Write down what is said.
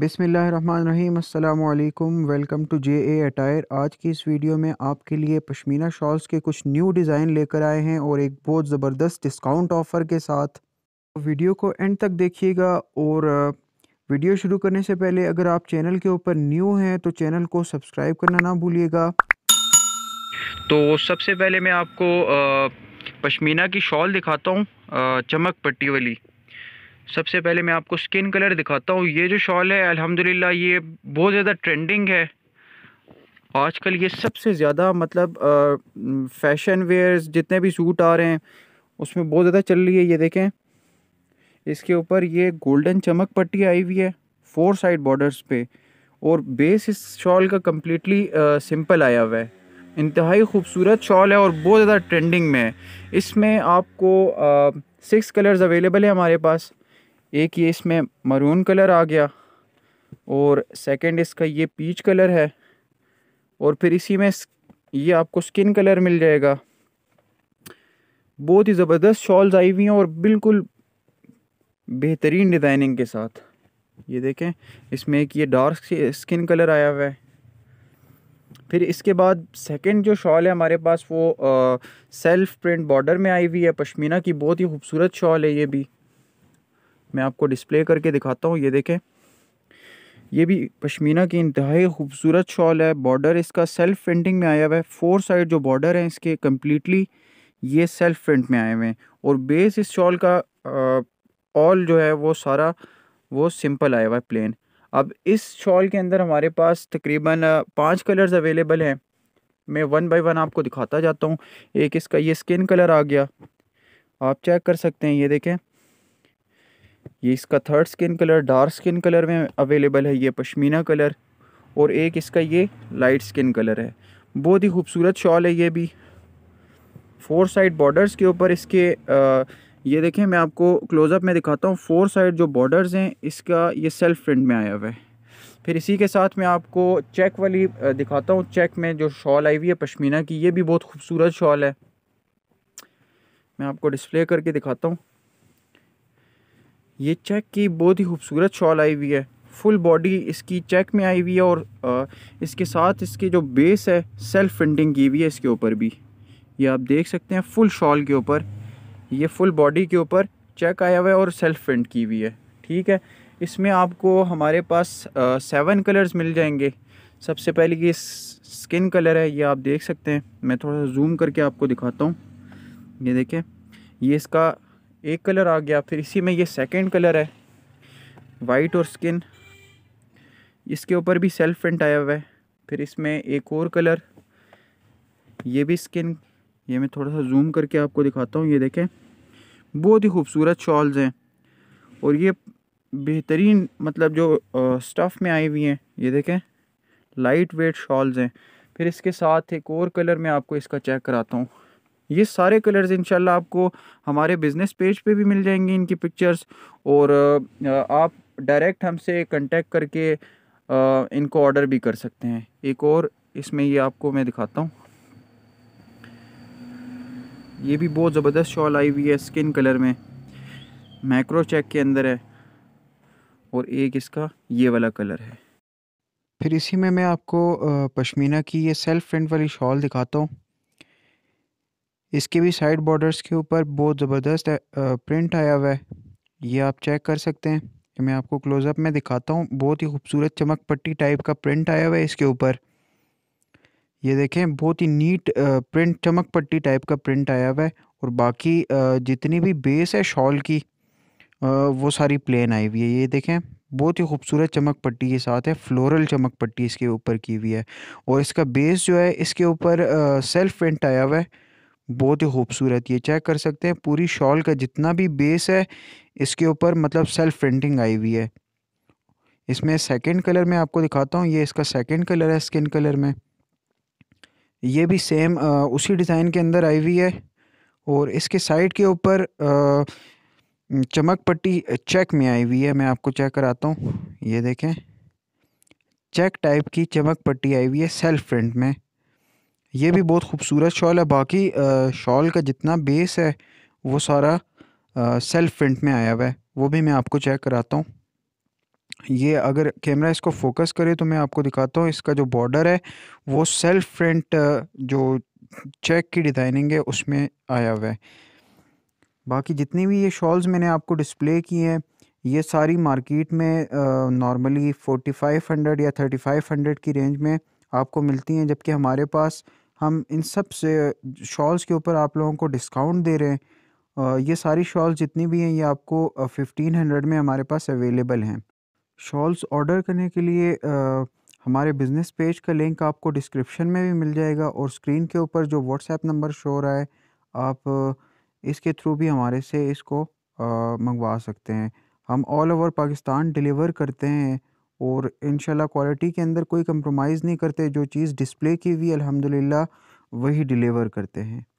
बिसमीम् welcome to J A attire आज की इस वीडियो में आपके लिए पश्मीना शॉल्स के कुछ न्यू डिज़ाइन लेकर आए हैं और एक बहुत ज़बरदस्त डिस्काउंट ऑफ़र के साथ वीडियो को एंड तक देखिएगा और वीडियो शुरू करने से पहले अगर आप चैनल के ऊपर न्यू हैं तो चैनल को सब्सक्राइब करना ना भूलिएगा तो सबसे पहले मैं आपको पशमीना की शॉल दिखाता हूँ चमक पट्टी वाली सबसे पहले मैं आपको स्किन कलर दिखाता हूँ ये जो शॉल है अल्हम्दुलिल्लाह ये बहुत ज़्यादा ट्रेंडिंग है आजकल ये सबसे ज़्यादा मतलब फैशन वेयर्स जितने भी सूट आ रहे हैं उसमें बहुत ज़्यादा चल रही है ये देखें इसके ऊपर ये गोल्डन चमक पट्टी आई हुई है फोर साइड बॉर्डर्स पे और बेस इस शॉल का कम्प्लीटली सिंपल आया हुआ है इंतहाई खूबसूरत शॉल है और बहुत ज़्यादा ट्रेंडिंग में है इसमें आपको सिक्स कलर्स अवेलेबल है हमारे पास एक ये इसमें मरून कलर आ गया और सेकंड इसका ये पीच कलर है और फिर इसी में ये आपको स्किन कलर मिल जाएगा बहुत ही ज़बरदस्त शॉल्स आई हुई हैं और बिल्कुल बेहतरीन डिज़ाइनिंग के साथ ये देखें इसमें एक ये डार्क स्किन कलर आया हुआ है फिर इसके बाद सेकंड जो शॉल है हमारे पास वो आ, सेल्फ प्रिंट बॉर्डर में आई हुई है पश्मीना की बहुत ही खूबसूरत शॉल है ये भी मैं आपको डिस्प्ले करके दिखाता हूँ ये देखें ये भी पश्मीना की इंतहाई खूबसूरत शॉल है बॉर्डर इसका सेल्फ प्रिंटिंग में आया हुआ है फोर साइड जो बॉर्डर है इसके कम्प्लीटली ये सेल्फ प्रिंट में आए हुए हैं और बेस इस शॉल का ऑल जो है वो सारा वो सिंपल आया हुआ है प्लेन अब इस शॉल के अंदर हमारे पास तकरीबन पाँच कलर्स अवेलेबल हैं मैं वन बाय वन आपको दिखाता जाता हूँ एक इसका ये स्किन कलर आ गया आप चेक कर सकते हैं ये देखें ये इसका third skin colour dark skin colour में अवेलेबल है ये पश्मीना कलर और एक इसका ये लाइट स्किन कलर है बहुत ही खूबसूरत शॉल है ये भी फोर साइड बॉर्डर्स के ऊपर इसके आ, ये देखें मैं आपको क्लोज़अप में दिखाता हूँ फोर साइड जो बॉर्डर्स हैं इसका ये सेल्फ प्रिंट में आया हुआ है फिर इसी के साथ मैं आपको चेक वाली दिखाता हूँ चेक में जो शॉल आई हुई है पश्मीना की ये भी बहुत खूबसूरत शॉल है मैं आपको डिस्प्ले करके दिखाता हूँ ये चेक की बहुत ही खूबसूरत शॉल आई हुई है फुल बॉडी इसकी चेक में आई हुई है और इसके साथ इसके जो बेस है सेल्फ प्रिंटिंग की हुई है इसके ऊपर भी ये आप देख सकते हैं फुल शॉल के ऊपर ये फुल बॉडी के ऊपर चेक आया हुआ है और सेल्फ प्रिंट की हुई है ठीक है इसमें आपको हमारे पास सेवन कलर्स मिल जाएंगे सबसे पहले ये स्किन कलर है ये आप देख सकते हैं मैं थोड़ा सा जूम करके आपको दिखाता हूँ ये देखें ये इसका एक कलर आ गया फिर इसी में ये सेकंड कलर है वाइट और स्किन इसके ऊपर भी सेल्फ प्रिंट आया हुआ है फिर इसमें एक और कलर ये भी स्किन ये मैं थोड़ा सा जूम करके आपको दिखाता हूँ ये देखें बहुत ही खूबसूरत शॉल्स हैं और ये बेहतरीन मतलब जो स्टफ़ में आई हुई हैं ये देखें लाइट वेट शॉल्स हैं फिर इसके साथ एक और कलर में आपको इसका चेक कराता हूँ ये सारे कलर्स इंशाल्लाह आपको हमारे बिज़नेस पेज पे भी मिल जाएंगे इनकी पिक्चर्स और आप डायरेक्ट हमसे कांटेक्ट करके इनको ऑर्डर भी कर सकते हैं एक और इसमें ये आपको मैं दिखाता हूँ ये भी बहुत ज़बरदस्त शॉल आई हुई है स्किन कलर में मैक्रो चेक के अंदर है और एक इसका ये वाला कलर है फिर इसी में मैं आपको पश्मीना की ये सेल्फ प्रिंट वाली शॉल दिखाता हूँ इसके भी साइड बॉर्डर्स के ऊपर बहुत ज़बरदस्त प्रिंट आया हुआ है ये आप चेक कर सकते हैं मैं आपको क्लोज़अप में दिखाता हूँ बहुत ही खूबसूरत चमक पट्टी टाइप का प्रिंट आया हुआ है इसके ऊपर ये देखें बहुत ही नीट प्रिंट चमक पट्टी टाइप का प्रिंट आया हुआ है और बाकी जितनी भी बेस है शॉल की वो सारी प्लेन आई हुई है ये देखें बहुत ही खूबसूरत चमक पट्टी के साथ है फ्लोरल चमक पट्टी इसके ऊपर की हुई है और इसका बेस जो है इसके ऊपर सेल्फ प्रिंट आया हुआ है बहुत ही खूबसूरत ये चेक कर सकते हैं पूरी शॉल का जितना भी बेस है इसके ऊपर मतलब सेल्फ प्रिंटिंग आई हुई है इसमें सेकंड कलर में आपको दिखाता हूँ ये इसका सेकंड कलर है स्किन कलर में ये भी सेम आ, उसी डिज़ाइन के अंदर आई हुई है और इसके साइड के ऊपर चमक पट्टी चेक में आई हुई है मैं आपको चेक कराता हूँ ये देखें चेक टाइप की चमक पट्टी आई हुई है सेल्फ प्रिंट में ये भी बहुत खूबसूरत शॉल है बाकी शॉल का जितना बेस है वो सारा सेल्फ प्रिंट में आया हुआ है वो भी मैं आपको चेक कराता हूँ ये अगर कैमरा इसको फोकस करे तो मैं आपको दिखाता हूँ इसका जो बॉर्डर है वो सेल्फ प्रिंट जो चेक की डिज़ाइनिंग है उसमें आया हुआ है बाकी जितनी भी ये शॉल्स मैंने आपको डिस्प्ले की हैं ये सारी मार्केट में नॉर्मली फोर्टी फाइव हंड्रेड या थर्टी फाइव हंड्रेड की रेंज में आपको मिलती हैं जबकि हमारे पास हम इन सब से शॉल्स के ऊपर आप लोगों को डिस्काउंट दे रहे हैं ये सारी शॉल्स जितनी भी हैं ये आपको फिफ्टीन हंड्रेड में हमारे पास अवेलेबल हैं शॉल्स ऑर्डर करने के लिए हमारे बिज़नेस पेज का लिंक आपको डिस्क्रिप्शन में भी मिल जाएगा और स्क्रीन के ऊपर जो व्हाट्सएप नंबर शो रहा है आप इसके थ्रू भी हमारे से इसको मंगवा सकते हैं हम ऑल ओवर पाकिस्तान डिलीवर करते हैं और इन क्वालिटी के अंदर कोई कंप्रोमाइज़ नहीं करते जो चीज़ डिस्प्ले की हुई अलहमदिल्ला वही डिलीवर करते हैं